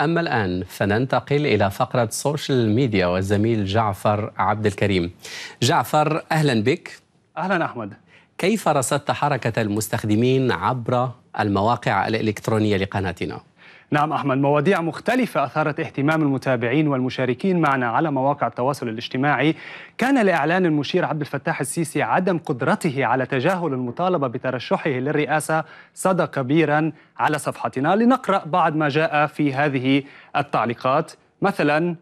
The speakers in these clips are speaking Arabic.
أما الآن فننتقل إلى فقرة سوشيال ميديا والزميل جعفر عبد الكريم جعفر أهلا بك أهلا أحمد كيف رصدت حركة المستخدمين عبر المواقع الإلكترونية لقناتنا؟ نعم أحمد مواضيع مختلفة أثارت اهتمام المتابعين والمشاركين معنا على مواقع التواصل الاجتماعي كان لإعلان المشير عبد الفتاح السيسي عدم قدرته على تجاهل المطالبة بترشحه للرئاسة صدى كبيرا على صفحتنا لنقرأ بعض ما جاء في هذه التعليقات مثلا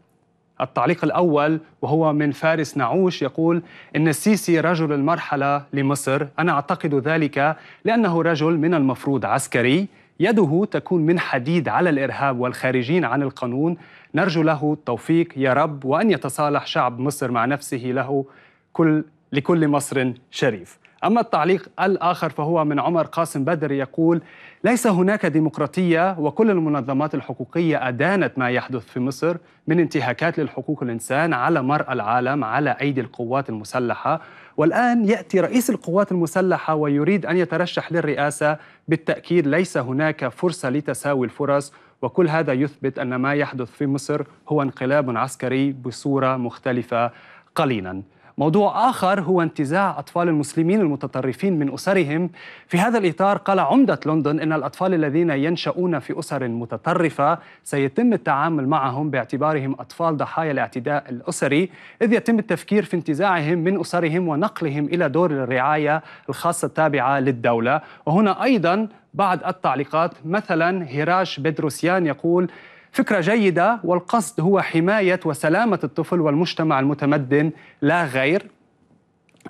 التعليق الأول وهو من فارس نعوش يقول إن السيسي رجل المرحلة لمصر أنا أعتقد ذلك لأنه رجل من المفروض عسكري يده تكون من حديد على الارهاب والخارجين عن القانون نرجو له التوفيق يا رب وان يتصالح شعب مصر مع نفسه له كل لكل مصر شريف أما التعليق الآخر فهو من عمر قاسم بدر يقول ليس هناك ديمقراطية وكل المنظمات الحقوقية أدانت ما يحدث في مصر من انتهاكات للحقوق الإنسان على مر العالم على أيدي القوات المسلحة والآن يأتي رئيس القوات المسلحة ويريد أن يترشح للرئاسة بالتأكيد ليس هناك فرصة لتساوي الفرص وكل هذا يثبت أن ما يحدث في مصر هو انقلاب عسكري بصورة مختلفة قليلاً موضوع آخر هو انتزاع أطفال المسلمين المتطرفين من أسرهم في هذا الإطار قال عمدة لندن أن الأطفال الذين ينشؤون في أسر متطرفة سيتم التعامل معهم باعتبارهم أطفال ضحايا الاعتداء الأسري إذ يتم التفكير في انتزاعهم من أسرهم ونقلهم إلى دور الرعاية الخاصة التابعة للدولة وهنا أيضا بعض التعليقات مثلا هيراش بدروسيان يقول فكرة جيدة والقصد هو حماية وسلامة الطفل والمجتمع المتمدن لا غير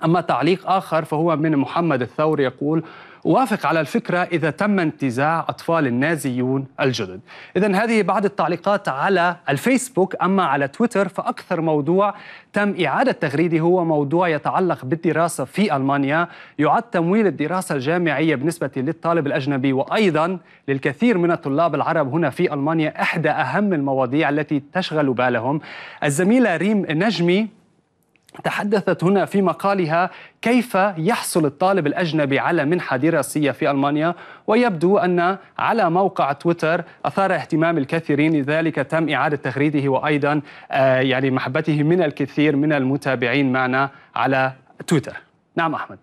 أما تعليق آخر فهو من محمد الثور يقول وافق على الفكرة إذا تم انتزاع أطفال النازيون الجدد إذا هذه بعض التعليقات على الفيسبوك أما على تويتر فأكثر موضوع تم إعادة تغريده هو موضوع يتعلق بالدراسة في ألمانيا يعد تمويل الدراسة الجامعية بالنسبة للطالب الأجنبي وأيضا للكثير من الطلاب العرب هنا في ألمانيا إحدى أهم المواضيع التي تشغل بالهم الزميلة ريم نجمي تحدثت هنا في مقالها كيف يحصل الطالب الاجنبي على منحه دراسيه في المانيا ويبدو ان على موقع تويتر اثار اهتمام الكثيرين لذلك تم اعاده تغريده وايضا آه، يعني محبته من الكثير من المتابعين معنا على تويتر. نعم احمد.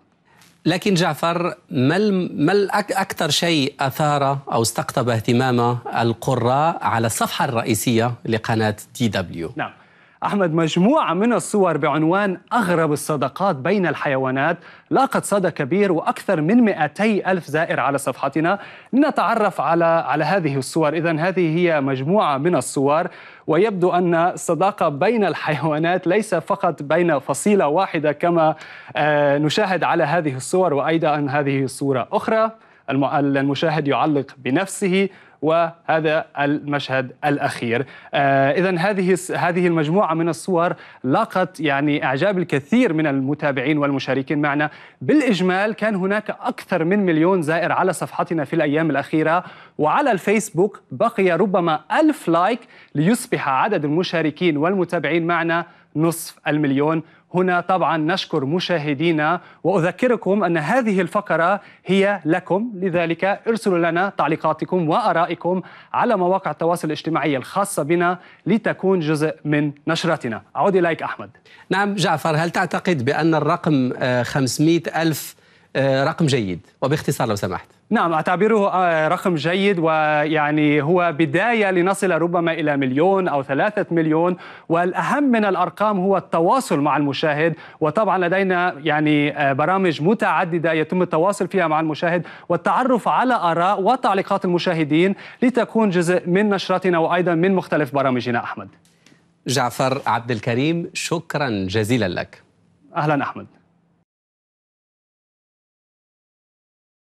لكن جعفر ما ما اكثر شيء اثار او استقطب اهتمام القراء على الصفحه الرئيسيه لقناه دي دبليو؟ نعم. أحمد مجموعة من الصور بعنوان أغرب الصداقات بين الحيوانات لاقت صدى كبير وأكثر من 200 ألف زائر على صفحتنا لنتعرف على على هذه الصور إذا هذه هي مجموعة من الصور ويبدو أن الصداقة بين الحيوانات ليس فقط بين فصيلة واحدة كما آه، نشاهد على هذه الصور وأيضا هذه صورة أخرى المشاهد يعلق بنفسه وهذا المشهد الاخير آه اذا هذه هذه المجموعه من الصور لاقت يعني اعجاب الكثير من المتابعين والمشاركين معنا بالاجمال كان هناك اكثر من مليون زائر على صفحتنا في الايام الاخيره وعلى الفيسبوك بقي ربما ألف لايك ليصبح عدد المشاركين والمتابعين معنا نصف المليون هنا طبعا نشكر مشاهدينا واذكركم ان هذه الفقره هي لكم لذلك ارسلوا لنا تعليقاتكم وارائكم على مواقع التواصل الاجتماعي الخاصه بنا لتكون جزء من نشرتنا اعود اليك احمد نعم جعفر هل تعتقد بان الرقم 500 آه، الف آه، رقم جيد وباختصار لو سمحت نعم أعتبره آه، رقم جيد ويعني هو بداية لنصل ربما إلى مليون أو ثلاثة مليون والأهم من الأرقام هو التواصل مع المشاهد وطبعا لدينا يعني آه، برامج متعددة يتم التواصل فيها مع المشاهد والتعرف على آراء وتعليقات المشاهدين لتكون جزء من نشرتنا وأيضا من مختلف برامجنا أحمد جعفر عبد الكريم شكرا جزيلا لك أهلا أحمد